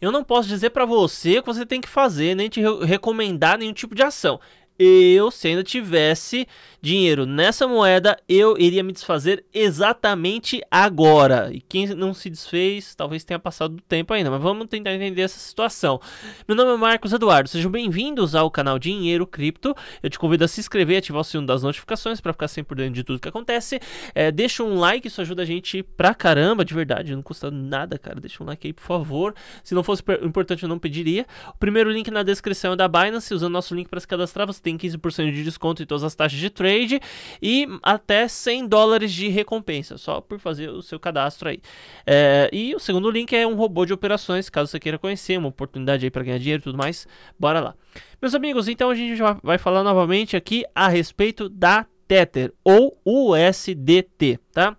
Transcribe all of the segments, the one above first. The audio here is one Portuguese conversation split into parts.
Eu não posso dizer para você o que você tem que fazer, nem te re recomendar nenhum tipo de ação eu, se ainda tivesse dinheiro nessa moeda, eu iria me desfazer exatamente agora. E quem não se desfez, talvez tenha passado do tempo ainda, mas vamos tentar entender essa situação. Meu nome é Marcos Eduardo, sejam bem-vindos ao canal Dinheiro Cripto. Eu te convido a se inscrever, ativar o sino das notificações para ficar sempre por dentro de tudo que acontece. É, deixa um like, isso ajuda a gente pra caramba, de verdade, não custa nada, cara. Deixa um like aí, por favor. Se não fosse importante, eu não pediria. O primeiro link na descrição é da Binance, usando nosso link para se cadastrar, você tem 15% de desconto em todas as taxas de trade e até 100 dólares de recompensa, só por fazer o seu cadastro aí. É, e o segundo link é um robô de operações, caso você queira conhecer, uma oportunidade aí para ganhar dinheiro e tudo mais. Bora lá. Meus amigos, então a gente vai falar novamente aqui a respeito da Tether ou USDT, tá?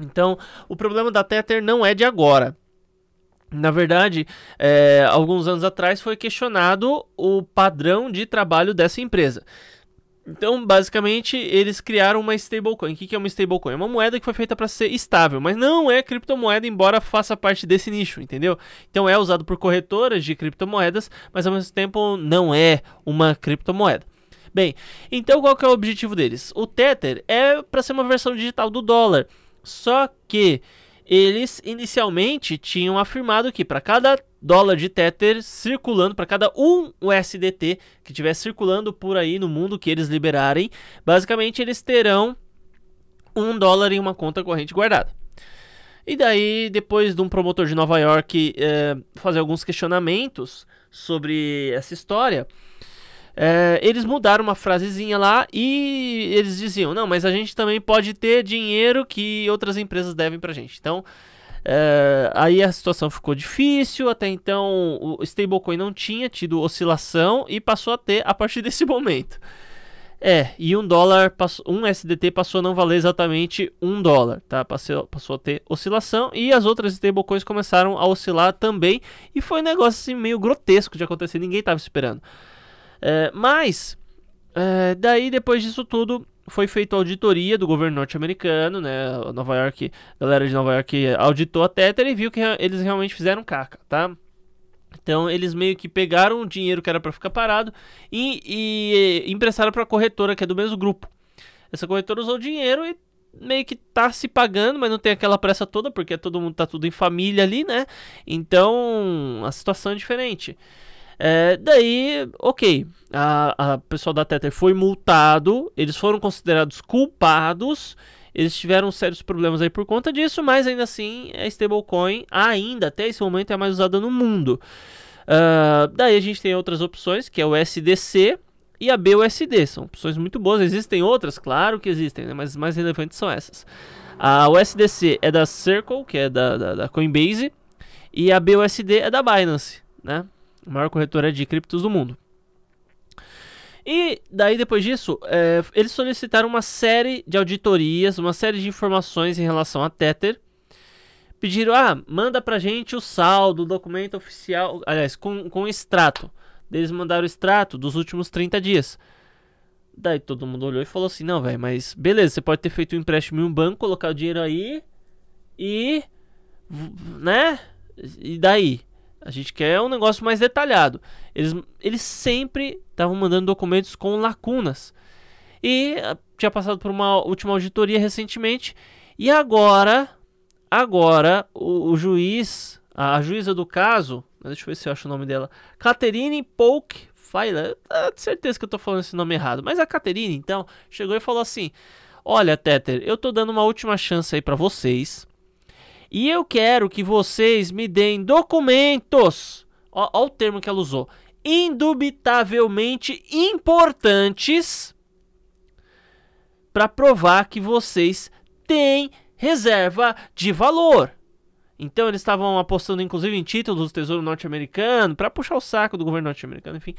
Então, o problema da Tether não é de agora. Na verdade, é, alguns anos atrás foi questionado o padrão de trabalho dessa empresa. Então, basicamente, eles criaram uma stablecoin. O que é uma stablecoin? É uma moeda que foi feita para ser estável, mas não é criptomoeda, embora faça parte desse nicho, entendeu? Então, é usado por corretoras de criptomoedas, mas ao mesmo tempo não é uma criptomoeda. Bem, então qual que é o objetivo deles? O Tether é para ser uma versão digital do dólar, só que eles inicialmente tinham afirmado que para cada dólar de Tether circulando, para cada um USDT que estiver circulando por aí no mundo que eles liberarem, basicamente eles terão um dólar em uma conta corrente guardada. E daí, depois de um promotor de Nova York eh, fazer alguns questionamentos sobre essa história, é, eles mudaram uma frasezinha lá e eles diziam: não, mas a gente também pode ter dinheiro que outras empresas devem pra gente. Então, é, aí a situação ficou difícil. Até então, o stablecoin não tinha tido oscilação e passou a ter a partir desse momento. É, e um dólar, um SDT passou a não valer exatamente um dólar, tá? Passou, passou a ter oscilação e as outras stablecoins começaram a oscilar também. E foi um negócio assim, meio grotesco de acontecer, ninguém estava esperando. Eh, mas, é, daí depois disso tudo, foi feita auditoria do governo norte-americano, né? Nova York, a galera de Nova York auditou a Tether e viu que eles realmente fizeram caca, tá? Então eles meio que pegaram o dinheiro que era para ficar parado e, e, e eh, emprestaram para a corretora que é do mesmo grupo. Essa corretora usou o dinheiro e meio que tá se pagando, mas não tem aquela pressa toda porque todo mundo tá tudo em família ali, né? Então a situação é diferente. É, daí, ok, a, a pessoal da Tether foi multado, eles foram considerados culpados, eles tiveram sérios problemas aí por conta disso, mas ainda assim a stablecoin ainda até esse momento é mais usada no mundo. Uh, daí a gente tem outras opções, que é o SDC e a BUSD, são opções muito boas, existem outras, claro que existem, né? mas as mais relevantes são essas. A USDC é da Circle, que é da, da, da Coinbase, e a BUSD é da Binance, né? a maior corretora é de criptos do mundo. E daí, depois disso, é, eles solicitaram uma série de auditorias, uma série de informações em relação a Tether. Pediram, ah, manda pra gente o saldo, o documento oficial, aliás, com, com extrato. Eles mandaram o extrato dos últimos 30 dias. Daí todo mundo olhou e falou assim, não, velho, mas beleza, você pode ter feito um empréstimo em um banco, colocar o dinheiro aí e... né? E daí? A gente quer um negócio mais detalhado. Eles, eles sempre estavam mandando documentos com lacunas. E ah, tinha passado por uma última auditoria recentemente. E agora, agora, o, o juiz, a, a juíza do caso, deixa eu ver se eu acho o nome dela, Catherine Polk Feiler, Tenho certeza que eu tô falando esse nome errado, mas a Catherine, então, chegou e falou assim, olha, Tether, eu tô dando uma última chance aí para vocês, e eu quero que vocês me deem documentos. Olha o termo que ela usou. Indubitavelmente importantes para provar que vocês têm reserva de valor. Então eles estavam apostando inclusive em títulos do Tesouro Norte-Americano para puxar o saco do governo norte-americano, enfim.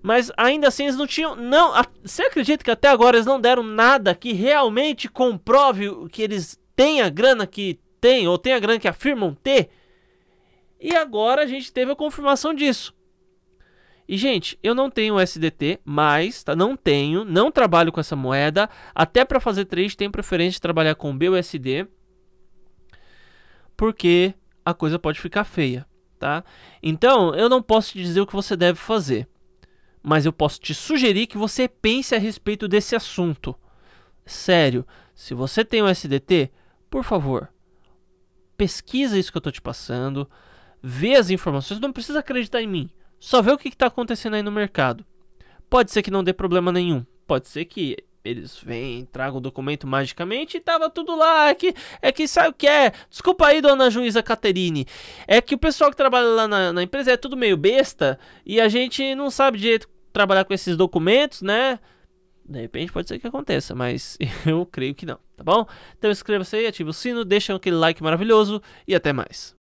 Mas ainda assim eles não tinham, não, a, você acredita que até agora eles não deram nada que realmente comprove que eles têm a grana que tem ou tem a grana que afirmam ter. E agora a gente teve a confirmação disso. E, gente, eu não tenho SDT, mas tá, não tenho, não trabalho com essa moeda. Até para fazer trade, tenho preferência de trabalhar com BUSD. Porque a coisa pode ficar feia, tá? Então, eu não posso te dizer o que você deve fazer. Mas eu posso te sugerir que você pense a respeito desse assunto. Sério, se você tem o SDT, por favor, pesquisa isso que eu estou te passando, vê as informações, não precisa acreditar em mim, só vê o que está acontecendo aí no mercado. Pode ser que não dê problema nenhum, pode ser que eles vêm, tragam o documento magicamente e tava tudo lá. É que, é que sabe o que é? Desculpa aí, dona juíza Caterine. É que o pessoal que trabalha lá na, na empresa é tudo meio besta e a gente não sabe direito trabalhar com esses documentos, né? De repente pode ser que aconteça, mas eu creio que não tá bom? Então inscreva-se aí, ative o sino, deixa aquele like maravilhoso e até mais.